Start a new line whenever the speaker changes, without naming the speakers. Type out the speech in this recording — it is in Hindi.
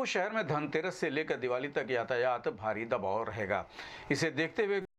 शाहपुर शहर में धनतेरस से लेकर दिवाली तक यातायात भारी दबाव रहेगा इसे देखते हुए